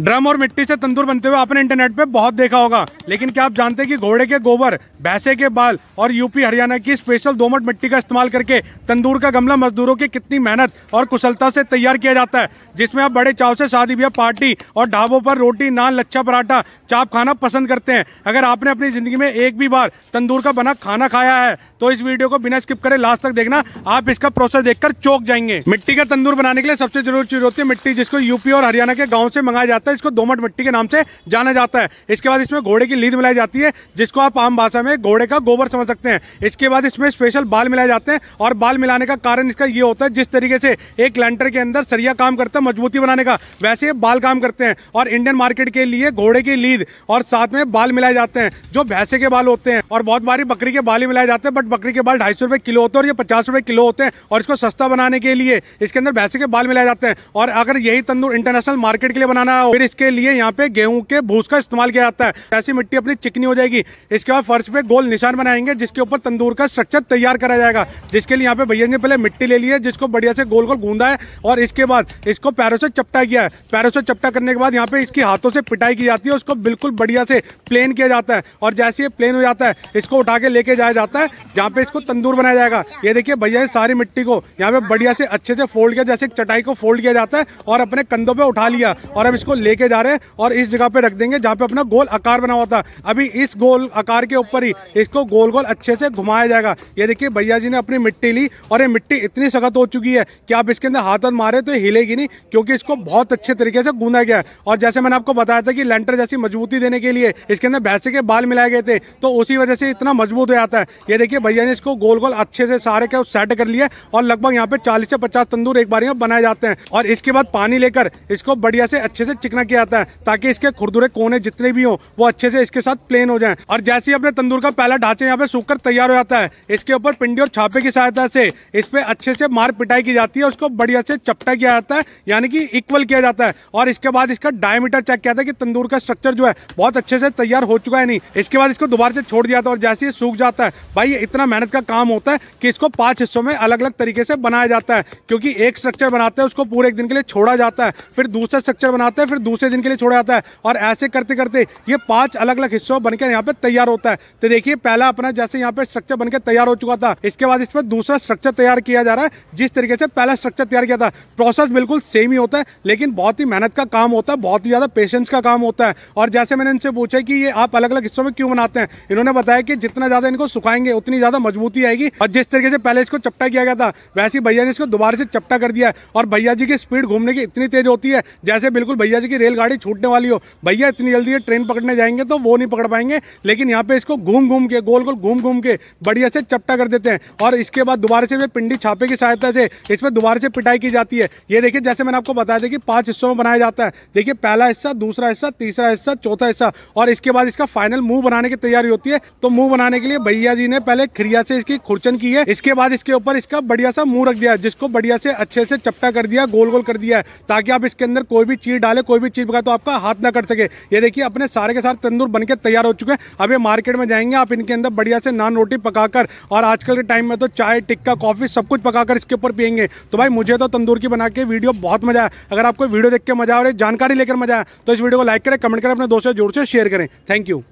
drum और मिट्टी से तंदूर बनते हुए आपने इंटरनेट पे बहुत देखा होगा लेकिन क्या आप जानते हैं कि घोड़े के गोबर भैंसे के बाल और यूपी हरियाणा की स्पेशल दोमट मिट्टी का इस्तेमाल करके तंदूर का गमला मजदूरों की कितनी मेहनत और कुशलता से तैयार किया जाता है जिसमें आप बड़े चाव से शादी ब्याह पार्टी और ढाबों पर रोटी नान लच्छा पराठा चाप खाना पसंद करते हैं अगर आपने अपनी ज़िंदगी में एक भी बार तंदूर का बना खाना खाया है तो इस वीडियो को बिना स्किप करे लास्ट तक देखना आप इसका प्रोसेस देखकर चौक जाएंगे मिट्टी का तंदूर बनाने के लिए सबसे जरूरी चीज होती है मिट्टी जिसको यूपी और हरियाणा के गाँव से मंगाया जाता है जाता है इसको दोमट मिट्टी के नाम से जाना जाता है इसके बाद इसमें घोड़े की लीद मिलाई जाती है जिसको आप आम भाषा में घोड़े का गोबर समझ सकते हैं इसके बाद इसमें स्पेशल बाल मिलाए जाते हैं और बाल मिलाने का कारण इसका ये होता है जिस तरीके से एक लेंटर के अंदर सरिया काम करता है मजबूती बनाने का वैसे बाल काम करते हैं और इंडियन मार्केट के लिए घोड़े की लीद और साथ में बाल मिलाए जाते हैं जो भैंसे के बाल होते हैं और बहुत बारी बकरी के बाल ही मिलाए जाते हैं बट बकरी के बाल ढाई सौ किलो होते हैं और ये पचास रुपये किलो होते हैं और इसको सस्ता बनाने के लिए इसके अंदर भैंसे के बाल मिलाए जाते हैं और अगर यही तंदूर इंटरनेशनल मार्केट के लिए बनाना हो फिर इसके लिए यहाँ पे गेहूं के भूस का इस्तेमाल किया जाता है ऐसी मिट्टी अपनी चिकनी हो जाएगी इसके बाद फर्श पे गोल निशान बनाएंगे जिसके ऊपर तंदूर का स्ट्रक्चर तैयार करा जाएगा जिसके लिए यहाँ पे भैया ने पहले मिट्टी ले ली है जिसको बढ़िया से गोल गोल गूंदा है और इसके बाद इसको पैरों से चपटा किया है पैरों से चपटा करने के बाद यहाँ पे इसकी हाथों से पिटाई की जाती है उसको बिल्कुल बढ़िया से प्लेन किया जाता है और जैसे ये प्लेन हो जाता है इसको उठा के लेके जाया जाता है जहाँ पे इसको तंदूर बनाया जाएगा ये देखिए भैया ने सारी मिट्टी को यहाँ पे बढ़िया से अच्छे से फोल्ड किया जैसे चटाई को फोल्ड किया जाता है और अपने कंधों पर उठा लिया और अब इसको लेके जा रहे हैं और इस जगह पे रख देंगे जहाँ पे अपना गोल आकार बना हुआ था अभी इस गोल आकार के ऊपर ही इसको गोल गोल अच्छे से घुमाया जाएगा ये देखिए भैया जी ने अपनी मिट्टी ली और ये मिट्टी इतनी सख्त हो चुकी है कि आप इसके अंदर हाथ हाथ मारे तो हिलेगी नहीं क्योंकि इसको बहुत अच्छे तरीके से गूंदा गया है और जैसे मैंने आपको बताया था कि लेंटर जैसी मजबूती देने के लिए इसके अंदर भैंसे के बाल मिलाए गए थे तो उसी वजह से इतना मजबूत हो जाता है ये देखिए भैया ने इसको गोल गोल अच्छे से सारे के सेट कर लिया और लगभग यहाँ पे चालीस से पचास तंदूर एक बार में बनाए जाते हैं और इसके बाद पानी लेकर इसको बढ़िया से अच्छे से चिक देखना क्या आता है ताकि इसके खुरदुरे कोने जितने भी हो वो अच्छे से इसके साथ प्लेन हो जाए और जैसे ही अपने तंदूर का पहला ढांचा यहाँ पे सूखकर तैयार हो जाता है इसके ऊपर पिंडी और छापे की सहायता से इस पे अच्छे से मार पिटाई की जाती है उसको बढ़िया से चपटा किया जाता है यानी कि इक्वल किया जाता है और इसके बाद इसका डायमीटर चेक किया था कि तंदूर का स्ट्रक्चर जो है बहुत अच्छे से तैयार हो चुका है नहीं इसके बाद इसको दोबारा से छोड़ दिया जाता है और जैसे ही सूख जाता है भाई ये इतना मेहनत का काम होता है कि इसको पांच हिस्सों में अलग अलग तरीके से बनाया जाता है क्योंकि एक स्ट्रक्चर बनाते हैं उसको पूरे एक दिन के लिए छोड़ा जाता है फिर दूसरा स्ट्रक्चर बनाते हैं फिर दूसरे दिन के लिए छोड़ा जाता है और ऐसे करते करते ये पांच अलग अलग हिस्सों बनकर यहाँ पे तैयार होता है तो देखिए पहला अपना जैसे यहाँ पे स्ट्रक्चर बनकर तैयार हो चुका था इसके बाद इस पर दूसरा स्ट्रक्चर तैयार किया जा रहा है जिस तरीके से पहला स्ट्रक्चर तैयार किया था प्रोसेस बिल्कुल सेम ही होता है लेकिन बहुत ही मेहनत का काम होता है बहुत ही ज़्यादा पेशेंस का काम होता है और जैसे मैंने इनसे पूछा कि ये आप अलग अलग हिस्सों में क्यों बनाते हैं इन्होंने बताया कि जितना ज़्यादा इनको सुखाएंगे उतनी ज़्यादा मजबूती आएगी और जिस तरीके से पहले इसको चपटा किया गया था वैसे भैया ने इसको दोबारा से चपटा कर दिया और भैया जी की स्पीड घूमने की इतनी तेज होती है जैसे बिल्कुल भैया जी कि रेलगाड़ी छूटने वाली हो भैया इतनी जल्दी ट्रेन पकड़ने जाएंगे तो वो नहीं पकड़ पाएंगे लेकिन यहाँ पे इसको घूम घूम के गोल गोल घूम घूम के बढ़िया से चपटा कर देते हैं और इसके बाद दोबारा से वे पिंडी छापे की सहायता से इस पर दोबारा से पिटाई की जाती है ये देखिए जैसे मैंने आपको बताया था कि पाँच हिस्सों में बनाया जाता है देखिए पहला हिस्सा दूसरा हिस्सा तीसरा हिस्सा चौथा हिस्सा और इसके बाद इसका फाइनल मुंह बनाने की तैयारी होती है तो मुंह बनाने के लिए भैया जी ने पहले खिड़िया से इसकी खुर्चन की है इसके बाद इसके ऊपर इसका बढ़िया सा मुंह रख दिया जिसको बढ़िया से अच्छे से चपटा कर दिया गोल गोल कर दिया ताकि आप इसके अंदर कोई भी चीज डाले कोई भी चीज़ का तो आपका हाथ ना कट सके ये देखिए अपने सारे के सारे तंदूर बन तैयार हो चुके हैं अब ये मार्केट में जाएंगे आप इनके अंदर बढ़िया से नान रोटी पकाकर और आजकल के टाइम में तो चाय टिक्का कॉफ़ी सब कुछ पकाकर इसके ऊपर पियेंगे तो भाई मुझे तो तंदूर की बना के वीडियो बहुत मजा आया अगर आपको वीडियो देख के मजा आ और जानकारी लेकर मजा आया तो इस वीडियो को लाइक करें कमेंट करें अपने दोस्तों जोर से शेयर करें थैंक यू